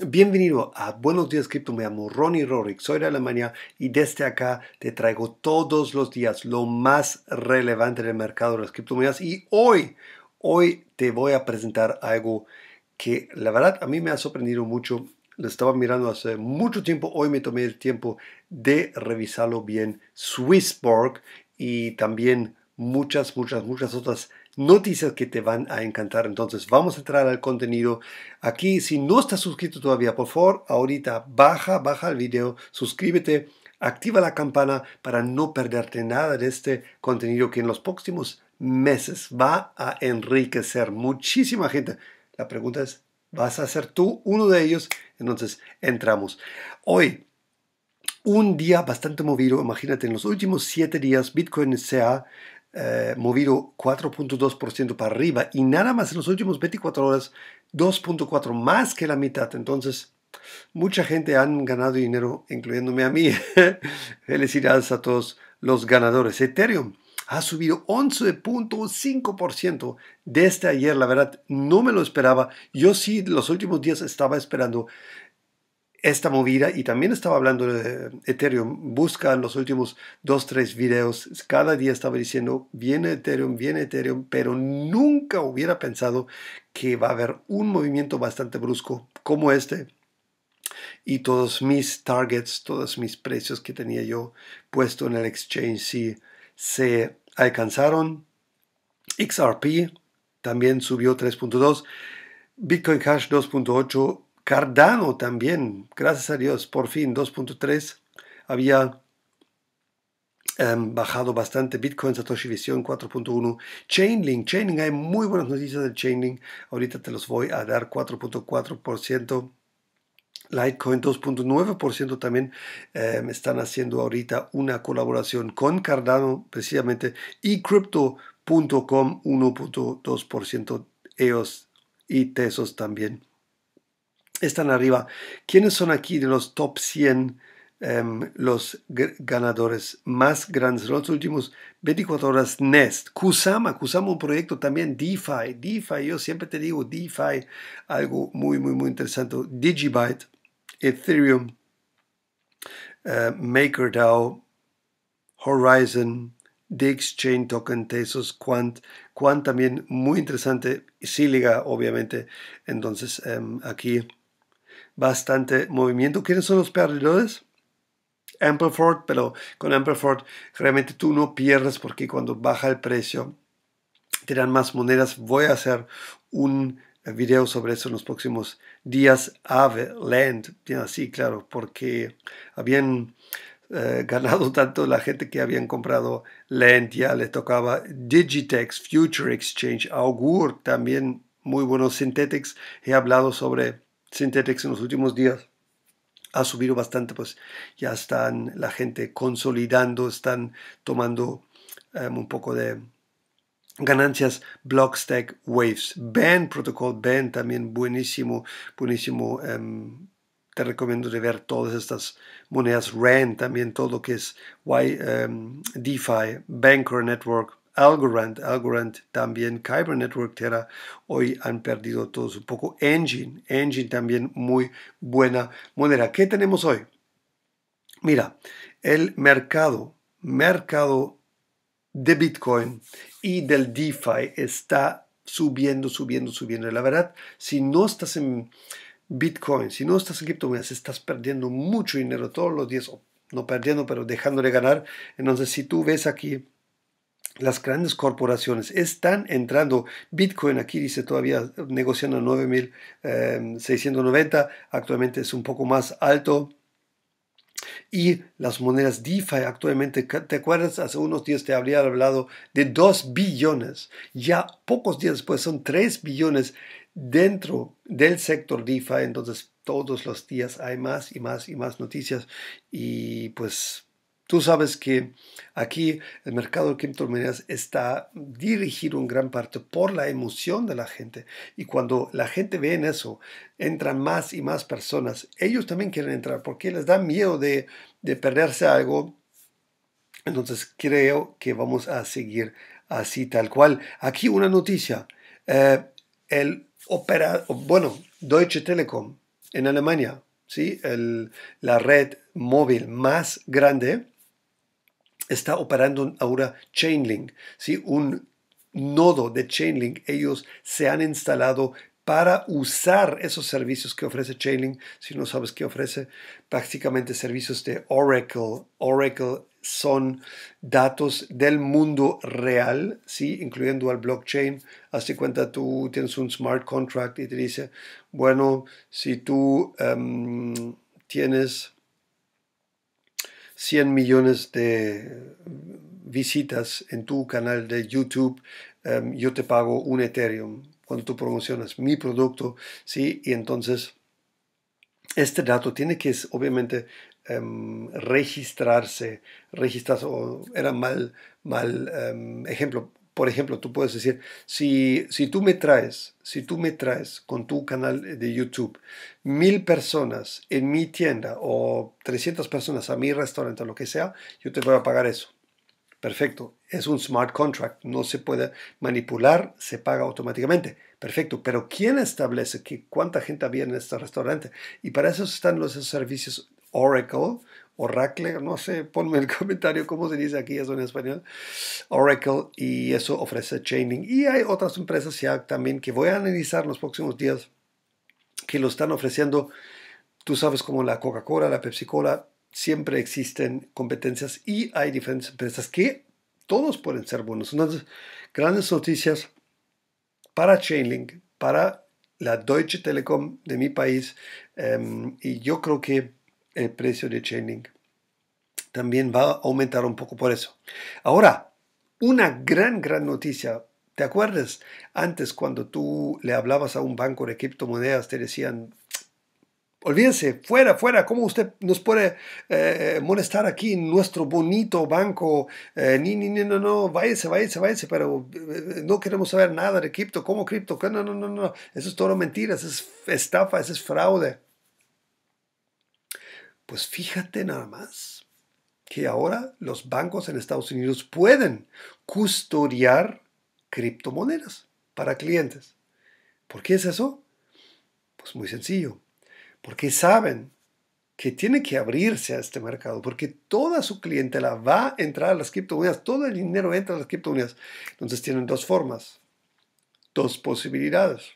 Bienvenido a Buenos Días Cripto, me llamo Ronnie Rorick, soy de Alemania y desde acá te traigo todos los días lo más relevante del mercado de las criptomonedas y hoy, hoy te voy a presentar algo que la verdad a mí me ha sorprendido mucho, lo estaba mirando hace mucho tiempo, hoy me tomé el tiempo de revisarlo bien, Swissborg y también muchas, muchas, muchas otras noticias que te van a encantar. Entonces vamos a entrar al contenido. Aquí, si no estás suscrito todavía, por favor, ahorita baja, baja el video, suscríbete, activa la campana para no perderte nada de este contenido que en los próximos meses va a enriquecer muchísima gente. La pregunta es, ¿vas a ser tú uno de ellos? Entonces, entramos. Hoy, un día bastante movido, imagínate, en los últimos siete días Bitcoin se ha eh, movido 4.2% para arriba y nada más en los últimos 24 horas 2.4 más que la mitad. Entonces, mucha gente han ganado dinero, incluyéndome a mí. Felicidades a todos los ganadores. Ethereum ha subido 11.5% desde ayer. La verdad, no me lo esperaba. Yo sí, los últimos días estaba esperando esta movida y también estaba hablando de Ethereum. Busca en los últimos dos, tres videos, cada día estaba diciendo, viene Ethereum, viene Ethereum, pero nunca hubiera pensado que va a haber un movimiento bastante brusco como este. Y todos mis targets, todos mis precios que tenía yo puesto en el exchange, sí, se alcanzaron. XRP también subió 3.2. Bitcoin Cash 2.8 Cardano también, gracias a Dios, por fin 2.3 había em, bajado bastante. Bitcoin, Satoshi Vision 4.1. Chainlink, Chainlink, hay muy buenas noticias de Chainlink. Ahorita te los voy a dar 4.4%. Litecoin 2.9% también em, están haciendo ahorita una colaboración con Cardano precisamente y Crypto.com 1.2% EOS y Tesos también están arriba. ¿Quiénes son aquí de los top 100 em, los ganadores más grandes los últimos 24 horas? Nest, Kusama, Kusama un proyecto también, DeFi, DeFi, yo siempre te digo DeFi, algo muy, muy, muy interesante. Digibyte, Ethereum, eh, MakerDAO, Horizon, The Exchange Token, Tesos, Quant. Quant también muy interesante. Siliga, obviamente. Entonces, em, aquí bastante movimiento. ¿Quiénes son los perdedores? Ampleford, pero con Ampleford realmente tú no pierdes porque cuando baja el precio te dan más monedas. Voy a hacer un video sobre eso en los próximos días. Ave, Land, bien así, claro, porque habían eh, ganado tanto la gente que habían comprado Land, ya le tocaba Digitex, Future Exchange, Augur, también muy buenos Synthetics. He hablado sobre Synthetix en los últimos días ha subido bastante, pues ya están la gente consolidando, están tomando em, un poco de ganancias Blockstack Waves. Band Protocol, Band también buenísimo, buenísimo. Em, te recomiendo de ver todas estas monedas, RAN también, todo lo que es em, DeFi, Banker Network, Algorand, Algorand también, Kyber Network Terra, hoy han perdido todo su poco. Engine, Engine también muy buena moneda. ¿Qué tenemos hoy? Mira, el mercado, mercado de Bitcoin y del DeFi está subiendo, subiendo, subiendo. La verdad, si no estás en Bitcoin, si no estás en criptomonedas, estás perdiendo mucho dinero todos los días, no perdiendo, pero dejándole ganar. Entonces, si tú ves aquí las grandes corporaciones están entrando. Bitcoin aquí dice todavía negociando 9.690, eh, actualmente es un poco más alto. Y las monedas DeFi actualmente, ¿te acuerdas? Hace unos días te habría hablado de 2 billones. Ya pocos días después son 3 billones dentro del sector DeFi. Entonces todos los días hay más y más y más noticias. Y pues Tú sabes que aquí el mercado de criptomonedas está dirigido en gran parte por la emoción de la gente. Y cuando la gente ve en eso, entran más y más personas. Ellos también quieren entrar porque les da miedo de, perderse algo. Entonces creo que vamos a seguir así tal cual. Aquí una noticia. Eh, el opera, bueno, Deutsche Telekom en Alemania, ¿sí? la red móvil más grande, está operando ahora Chainlink, ¿sí? un nodo de Chainlink. Ellos se han instalado para usar esos servicios que ofrece Chainlink. Si no sabes qué ofrece, prácticamente servicios de Oracle. Oracle son datos del mundo real, ¿sí? incluyendo al blockchain. Hazte cuenta, tú tienes un smart contract y te dice, bueno, si tú em, tienes 100 millones de mm, visitas en tu canal de YouTube, em, yo te pago un Ethereum cuando tú promocionas mi producto, ¿sí? Y entonces este dato tiene que obviamente em, registrarse, registrarse, era mal, mal em, ejemplo, por ejemplo, tú puedes decir, si, si tú me traes, si tú me traes con tu canal de YouTube mil personas en mi tienda o 300 personas a mi restaurante o lo que sea, yo te voy a pagar eso. Perfecto, es un smart contract, no se puede manipular, se paga automáticamente. Perfecto, pero ¿quién establece que cuánta gente había en este restaurante? Y para eso están los servicios Oracle Oracle, no sé, ponme el comentario cómo se dice aquí eso en español, Oracle, y eso ofrece chaining. Y hay otras empresas ya también que voy a analizar en los próximos días que lo están ofreciendo. Tú sabes como la Coca-Cola, la Pepsi-Cola, siempre existen competencias y hay diferentes empresas que todos pueden ser buenos. Entonces, grandes noticias para Chainlink, para la Deutsche Telekom de mi país. Em, y yo creo que el precio de chaining También va a aumentar un poco por eso. Ahora, una gran, gran noticia. ¿Te acuerdas? Antes cuando tú le hablabas a un banco de criptomonedas, te decían, Olvídense, fuera, fuera, ¿cómo usted nos puede eh, molestar aquí en nuestro bonito banco? Eh, ni, ni, ni, no, no, váyase, váyase, váyase, pero eh, no queremos saber nada de cripto, ¿cómo cripto? No, no, no, no, eso es todo mentira, eso es estafa, eso es fraude. Pues fíjate nada más que ahora los bancos en Estados Unidos pueden custodiar criptomonedas para clientes. ¿Por qué es eso? Pues muy sencillo. Porque saben que tiene que abrirse a este mercado, porque toda su clientela va a entrar a las criptomonedas, todo el dinero entra a las criptomonedas. Entonces tienen dos formas, dos posibilidades.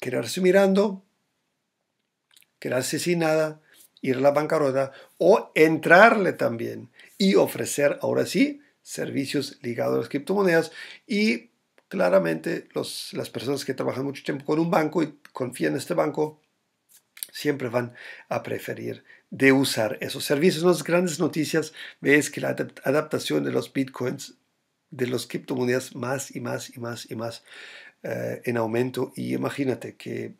Quedarse mirando quedarse sin nada, ir a la bancarrota o entrarle también y ofrecer ahora sí servicios ligados a las criptomonedas y claramente los, las personas que trabajan mucho tiempo con un banco y confían en este banco siempre van a preferir de usar esos servicios. Las grandes noticias es que la adaptación de los bitcoins, de las criptomonedas más y más y más y más eh, en aumento y imagínate que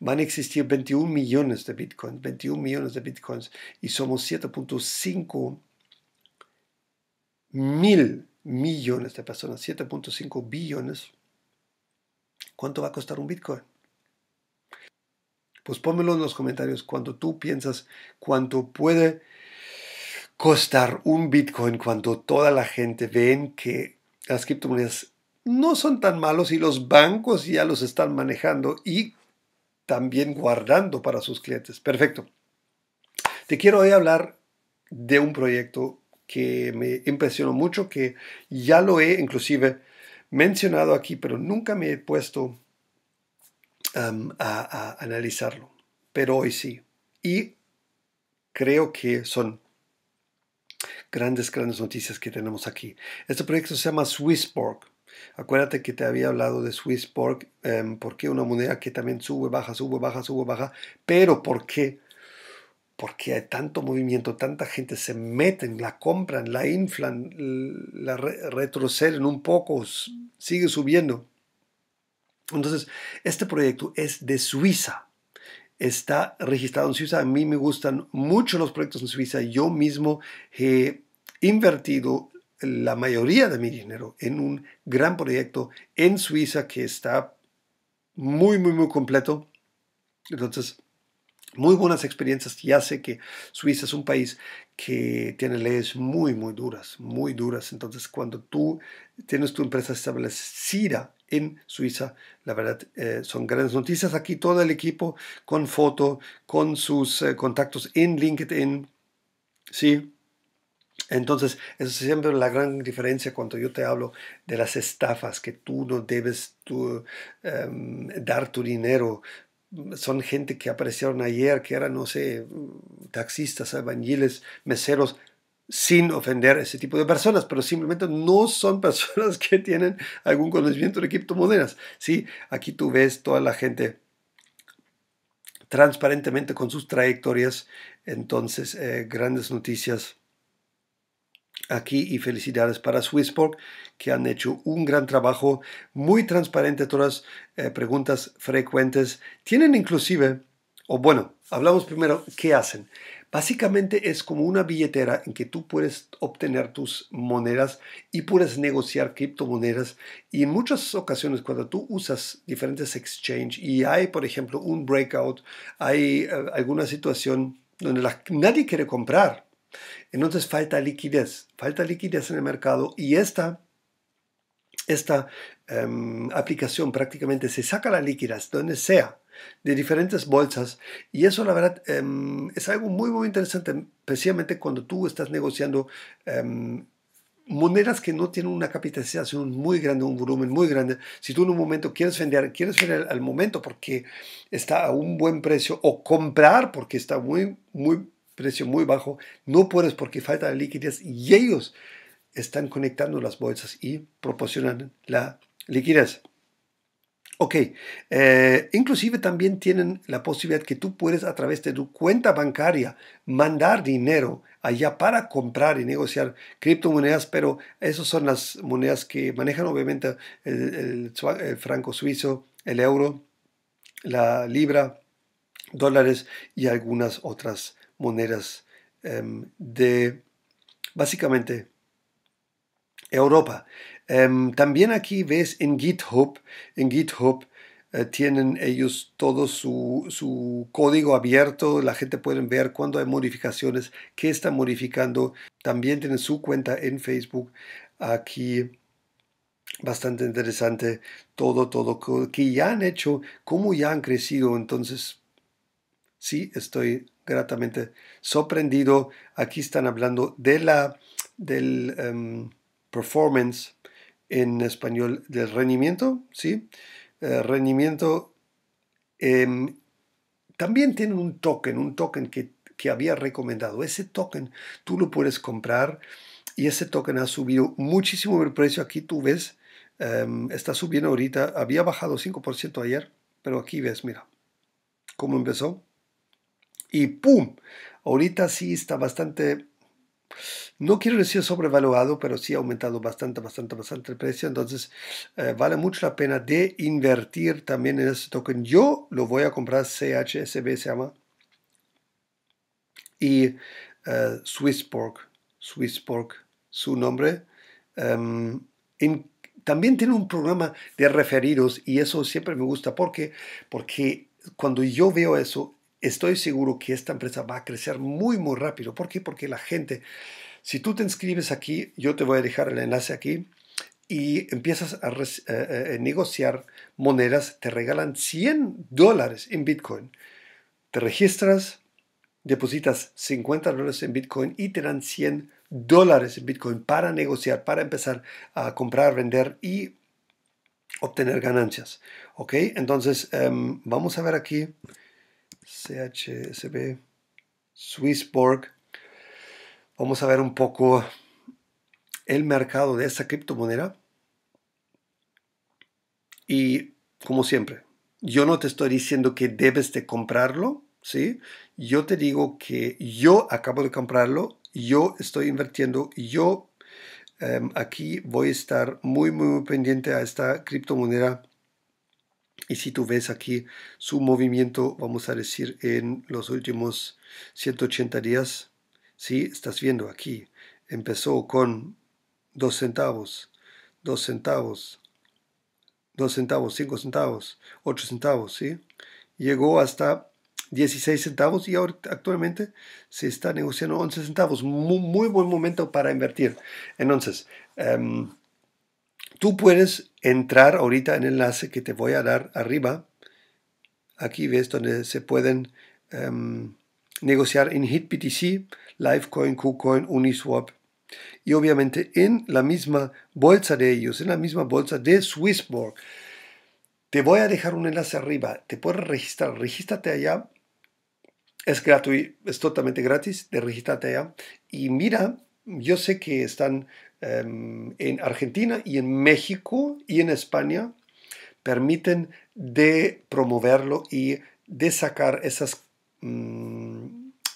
van a existir 21 millones de bitcoins, 21 millones de bitcoins, y somos 7.5 mil millones de personas, 7.5 billones. ¿Cuánto va a costar un bitcoin? Pues pónmelo en los comentarios cuando tú piensas cuánto puede costar un bitcoin cuando toda la gente ve que las criptomonedas no son tan malos y los bancos ya los están manejando y también guardando para sus clientes. Perfecto. Te quiero hoy hablar de un proyecto que me impresionó mucho, que ya lo he inclusive mencionado aquí, pero nunca me he puesto a, a analizarlo. Pero hoy sí. Y creo que son grandes, grandes noticias que tenemos aquí. Este proyecto se llama Swissborg. Acuérdate que te había hablado de Swiss porque em, una moneda que también sube, baja, sube, baja, sube, baja, pero ¿por qué? Porque hay tanto movimiento, tanta gente se meten, la compran, la inflan, la retroceden un poco, sigue subiendo. Entonces, este proyecto es de Suiza. Está registrado en Suiza. A mí me gustan mucho los proyectos en Suiza. Yo mismo he invertido la mayoría de mi dinero en un gran proyecto en Suiza que está muy, muy, muy completo. Entonces, muy buenas experiencias. Ya sé que Suiza es un país que tiene leyes muy, muy duras, muy duras. Entonces, cuando tú tienes tu empresa establecida en Suiza, la verdad, eh, son grandes noticias. Aquí todo el equipo con foto, con sus eh, contactos en LinkedIn. Sí, entonces, eso es siempre la gran diferencia cuando yo te hablo de las estafas, que tú no debes em, dar tu dinero. Son gente que aparecieron ayer, que eran, no sé, taxistas, albañiles, meseros, sin ofender ese tipo de personas, pero simplemente no son personas que tienen algún conocimiento de criptomonedas. ¿sí? Aquí tú ves toda la gente transparentemente con sus trayectorias, entonces eh, grandes noticias aquí y felicidades para SwissBorg que han hecho un gran trabajo, muy transparente todas eh, preguntas frecuentes. Tienen inclusive, o bueno, hablamos primero, ¿qué hacen? Básicamente es como una billetera en que tú puedes obtener tus monedas y puedes negociar criptomonedas. Y en muchas ocasiones cuando tú usas diferentes exchange y hay, por ejemplo, un breakout, hay eh, alguna situación donde nadie quiere comprar entonces falta liquidez, falta liquidez en el mercado y esta, esta em, aplicación prácticamente se saca la liquidez donde sea de diferentes bolsas y eso la verdad em, es algo muy muy interesante especialmente cuando tú estás negociando em, monedas que no tienen una capitalización muy grande, un volumen muy grande, si tú en un momento quieres vender, quieres vender al momento porque está a un buen precio o comprar porque está muy, muy precio muy bajo, no puedes porque falta de liquidez y ellos están conectando las bolsas y proporcionan la liquidez. Ok, eh, inclusive también tienen la posibilidad que tú puedes a través de tu cuenta bancaria mandar dinero allá para comprar y negociar criptomonedas, pero esas son las monedas que manejan obviamente el franco suizo, el euro, la libra, dólares y algunas otras monedas em, de básicamente Europa. Em, también aquí ves en GitHub, en GitHub eh, tienen ellos todo su, su, código abierto, la gente puede ver cuando hay modificaciones, qué están modificando. También tienen su cuenta en Facebook. Aquí bastante interesante todo, todo, que ya han hecho, cómo ya han crecido. Entonces Sí, estoy gratamente sorprendido. Aquí están hablando de la, del em, performance en español, del rendimiento, ¿sí? Eh, rendimiento em, también tienen un token, un token que, que, había recomendado. Ese token tú lo puedes comprar y ese token ha subido muchísimo el precio. Aquí tú ves, em, está subiendo ahorita, había bajado 5% ayer, pero aquí ves, mira, cómo empezó y ¡pum! Ahorita sí está bastante, no quiero decir sobrevaluado, pero sí ha aumentado bastante, bastante, bastante el precio. Entonces eh, vale mucho la pena de invertir también en ese token. Yo lo voy a comprar CHSB, se llama. Y eh, Swisspork, Swisspork, su nombre. Em, también tiene un programa de referidos y eso siempre me gusta porque, porque cuando yo veo eso, estoy seguro que esta empresa va a crecer muy, muy rápido. ¿Por qué? Porque la gente, si tú te inscribes aquí, yo te voy a dejar el enlace aquí y empiezas a, eh, eh, eh, negociar monedas, te regalan 100 dólares en Bitcoin. Te registras, depositas 50 dólares en Bitcoin y te dan 100 dólares en Bitcoin para negociar, para empezar a comprar, vender y obtener ganancias. ¿Ok? Entonces, em, vamos a ver aquí. CHSB Swissborg. Vamos a ver un poco el mercado de esta criptomoneda. Y como siempre, yo no te estoy diciendo que debes de comprarlo, ¿sí? Yo te digo que yo acabo de comprarlo, yo estoy invirtiendo, yo em, aquí voy a estar muy, muy, muy pendiente a esta criptomoneda y si tú ves aquí su movimiento, vamos a decir, en los últimos 180 días, sí, estás viendo aquí, empezó con 2 centavos, 2 centavos, 2 centavos, 5 centavos, 8 centavos, ¿sí? Llegó hasta 16 centavos y ahora actualmente se está negociando 11 centavos. Muy, buen momento para invertir. Entonces, em, Tú puedes entrar ahorita en el enlace que te voy a dar arriba. Aquí ves donde se pueden em, negociar en HitBTC, LiveCoin, KuCoin, Uniswap. Y obviamente en la misma bolsa de ellos, en la misma bolsa de Swissborg. Te voy a dejar un enlace arriba. Te puedes registrar. Regístrate allá. Es gratuito, es totalmente gratis de regístrate allá. Y mira, yo sé que están en Argentina y en México y en España permiten de promoverlo y de sacar mm,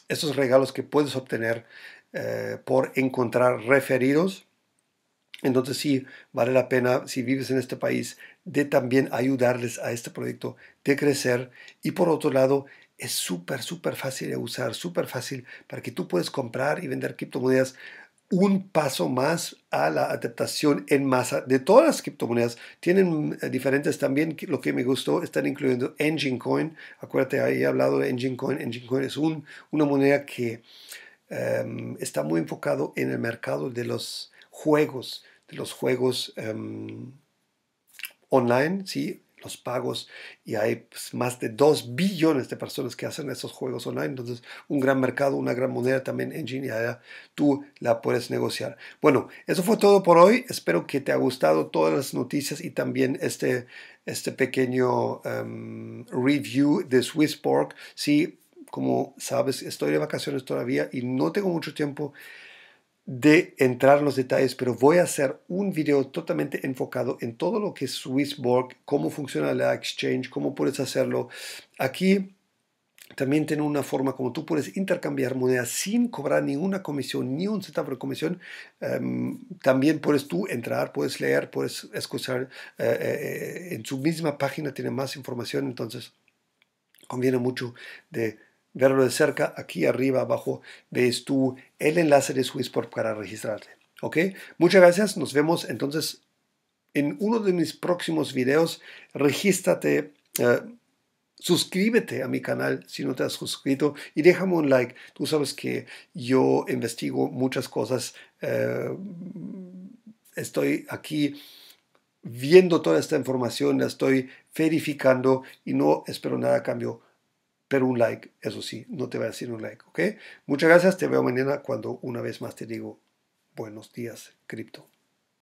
esos regalos que puedes obtener eh, por encontrar referidos. Entonces sí, vale la pena, si vives en este país, de también ayudarles a este proyecto de crecer. Y por otro lado, es súper, súper fácil de usar, súper fácil para que tú puedas comprar y vender criptomonedas un paso más a la adaptación en masa de todas las criptomonedas. Tienen eh, diferentes también, lo que me gustó, están incluyendo Engine Coin. Acuérdate, ahí he hablado de Engine Coin. Engine Coin es un, una moneda que em, está muy enfocado en el mercado de los juegos, de los juegos em, online, ¿sí? los pagos y hay pues, más de 2 billones de personas que hacen esos juegos online. Entonces, un gran mercado, una gran moneda también en tú la puedes negociar. Bueno, eso fue todo por hoy. Espero que te ha gustado todas las noticias y también este, este pequeño em, review de Pork. Sí, como sabes, estoy de vacaciones todavía y no tengo mucho tiempo de entrar en los detalles, pero voy a hacer un video totalmente enfocado en todo lo que es Swissborg, cómo funciona la exchange, cómo puedes hacerlo. Aquí también tiene una forma como tú puedes intercambiar monedas sin cobrar ninguna comisión, ni un centavo de comisión. Em, también puedes tú entrar, puedes leer, puedes escuchar. Eh, eh, eh, en su misma página tiene más información, entonces conviene mucho de verlo de cerca, aquí arriba abajo ves tú el enlace de Swissport para registrarte. ¿Ok? Muchas gracias, nos vemos entonces en uno de mis próximos videos. Regístrate. Eh, suscríbete a mi canal si no te has suscrito y déjame un like. Tú sabes que yo investigo muchas cosas. Eh, estoy aquí viendo toda esta información, la estoy verificando y no espero nada a cambio pero un like, eso sí, no te va a decir un like, ¿ok? Muchas gracias, te veo mañana cuando una vez más te digo buenos días, cripto.